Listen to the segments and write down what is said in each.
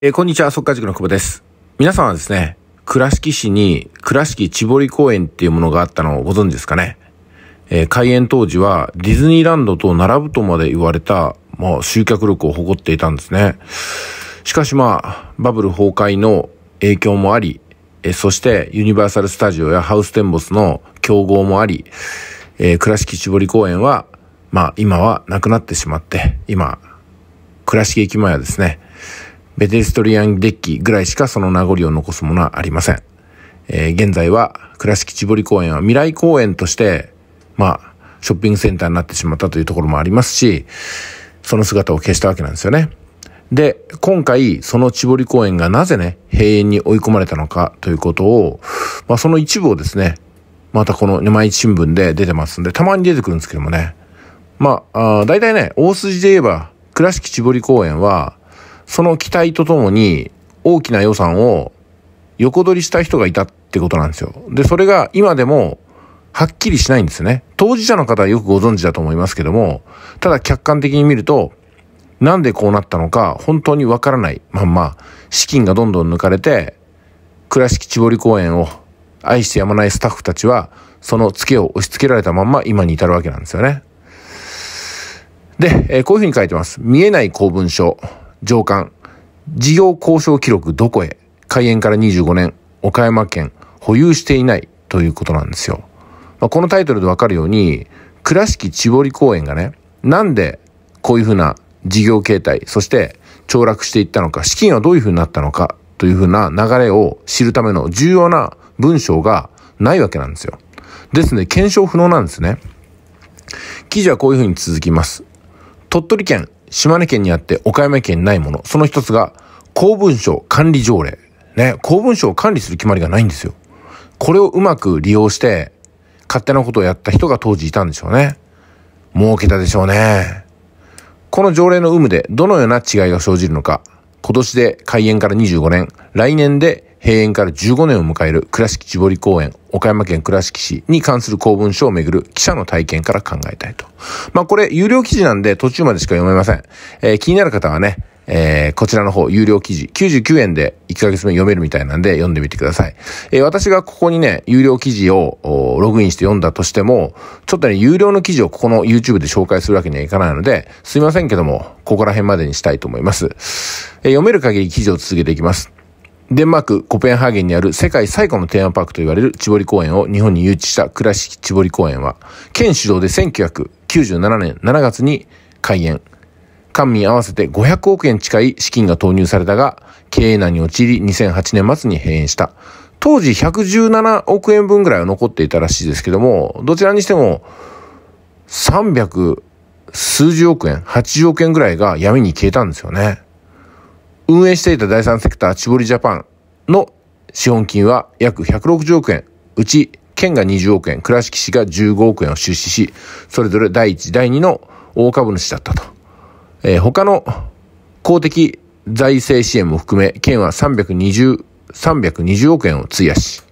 えー、こんにちは、速稼塾の久保です。皆さんはですね、倉敷市に倉敷千堀公園っていうものがあったのをご存知ですかね。えー、開園当時はディズニーランドと並ぶとまで言われた、もう集客力を誇っていたんですね。しかしまあ、バブル崩壊の影響もあり、えー、そしてユニバーサルスタジオやハウステンボスの競合もあり、えー、倉敷千堀公園は、まあ今はなくなってしまって、今、倉敷駅前はですね、ベテストリアンデッキぐらいしかその名残を残すものはありません。えー、現在は倉敷千堀公園は未来公園として、まあ、ショッピングセンターになってしまったというところもありますし、その姿を消したわけなんですよね。で、今回、その千堀公園がなぜね、閉園に追い込まれたのかということを、まあその一部をですね、またこの毎日新聞で出てますんで、たまに出てくるんですけどもね。まあ、あ大体ね、大筋で言えば、倉敷千堀公園は、その期待とともに大きな予算を横取りした人がいたってことなんですよ。で、それが今でもはっきりしないんですね。当事者の方はよくご存知だと思いますけども、ただ客観的に見ると、なんでこうなったのか本当にわからないまんま、資金がどんどん抜かれて、倉敷千堀公園を愛してやまないスタッフたちは、そのツケを押し付けられたまんま今に至るわけなんですよね。で、えー、こういうふうに書いてます。見えない公文書。上官、事業交渉記録どこへ開園から25年、岡山県、保有していないということなんですよ。まあ、このタイトルでわかるように、倉敷千堀公園がね、なんでこういうふうな事業形態、そして凋落していったのか、資金はどういうふうになったのかというふうな流れを知るための重要な文章がないわけなんですよ。ですので、検証不能なんですね。記事はこういうふうに続きます。鳥取県島根県にあって岡山県にないもの。その一つが、公文書管理条例。ね、公文書を管理する決まりがないんですよ。これをうまく利用して、勝手なことをやった人が当時いたんでしょうね。儲けたでしょうね。この条例の有無でどのような違いが生じるのか、今年で開園から25年、来年で閉園から15年を迎える倉敷地堀公園、岡山県倉敷市に関する公文書をめぐる記者の体験から考えたいと。まあ、これ、有料記事なんで途中までしか読めません。えー、気になる方はね、えー、こちらの方、有料記事、99円で1ヶ月分読めるみたいなんで読んでみてください。えー、私がここにね、有料記事をログインして読んだとしても、ちょっとね、有料の記事をここの YouTube で紹介するわけにはいかないので、すいませんけども、ここら辺までにしたいと思います。えー、読める限り記事を続けていきます。デンマーク、コペンハーゲンにある世界最古のテーマパークと言われる千堀公園を日本に誘致した倉敷千堀公園は、県主導で1997年7月に開園。官民合わせて500億円近い資金が投入されたが、経営難に陥り2008年末に閉園した。当時117億円分ぐらいは残っていたらしいですけども、どちらにしても300数十億円、80億円ぐらいが闇に消えたんですよね。運営していた第三セクターチボリジャパンの資本金は約160億円、うち県が20億円、倉敷市が15億円を出資し、それぞれ第1、第2の大株主だったと。えー、他の公的財政支援も含め、県は320、320億円を費やし、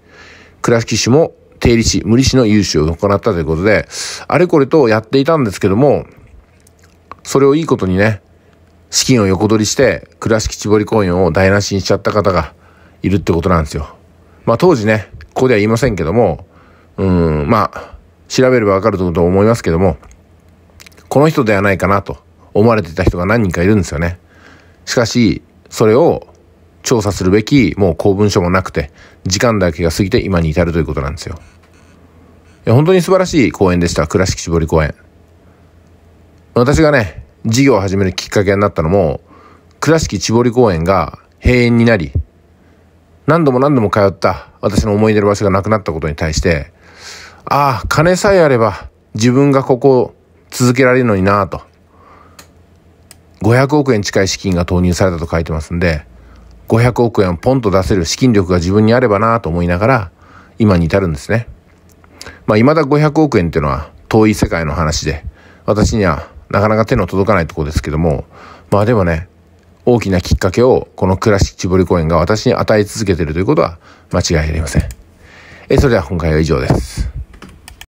倉敷市も定理市、無利子の融資を行ったということで、あれこれとやっていたんですけども、それをいいことにね、資金を横取りして、倉敷千堀公園を台無しにしちゃった方がいるってことなんですよ。まあ当時ね、ここでは言いませんけども、うん、まあ、調べればわかると思いますけども、この人ではないかなと思われてた人が何人かいるんですよね。しかし、それを調査するべき、もう公文書もなくて、時間だけが過ぎて今に至るということなんですよ。いや本当に素晴らしい公園でした。倉敷絞り公園。私がね、事業を始めるきっかけになったのも、倉敷千堀公園が閉園になり、何度も何度も通った私の思い出の場所がなくなったことに対して、ああ、金さえあれば自分がここを続けられるのになぁと。500億円近い資金が投入されたと書いてますんで、500億円をポンと出せる資金力が自分にあればなぁと思いながら、今に至るんですね。まあ、未だ500億円っていうのは遠い世界の話で、私にはなかなか手の届かないとこですけども、まあでもね、大きなきっかけをこの倉敷ぼり公園が私に与え続けているということは間違いありません。えそれでは今回は以上です。